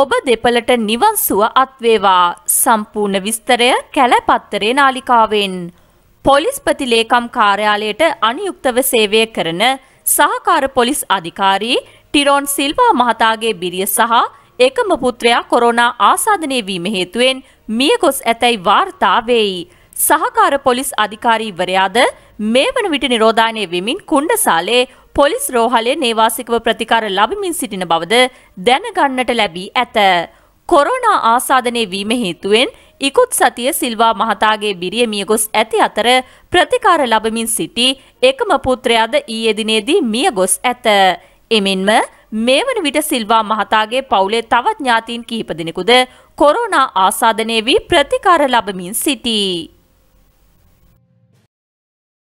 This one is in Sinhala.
ඔබ දෙපළට නිවන්සුව අත්වේවා සම්පූර්ණ විස්තරය කැලපත්තරේ නාලිකාවෙන්. පොලිස්පති ලේකම් කාර්යාලයට අනියුක්තව සේවය කරන සහකාර පොලිස් අධිකාරී ටිරෝන් සිල්වා මහතාගේ බිරිය සහ එකම පුත්‍රයා කොරෝනා ආසාදනය වීම හේතුවෙන් මියගොස් ඇතැයි වාර්තා වෙයි. සහකාර පොලිස් අධිකාරීවරයාද මේ වන විට නිරෝධානය වෙමින් කුණ්ඩසාලේ පොලිස් රෝහලේ නේවාසිකව ප්‍රතිකාර ලබමින් සිටින බවද දැනගන්නට ලැබී ඇත. කොරෝනා ආසාදනය වීම හේතුවෙන් ඉකුත් සතිය සිල්වා මහතාගේ බිරිය මිය ගොස් ඇති අතර ප්‍රතිකාර ලබමින් සිටි එකම පුත්‍රයාද ඊයේ දිනේදී මිය ගොස් ඇත. එමෙන්ම මේ වන විට සිල්වා මහතාගේ පවුලේ තවත් ඥාතීන් කිහිප දෙනෙකුද කොරෝනා ආසාදනය වී ප්‍රතිකාර ලබමින් සිටී.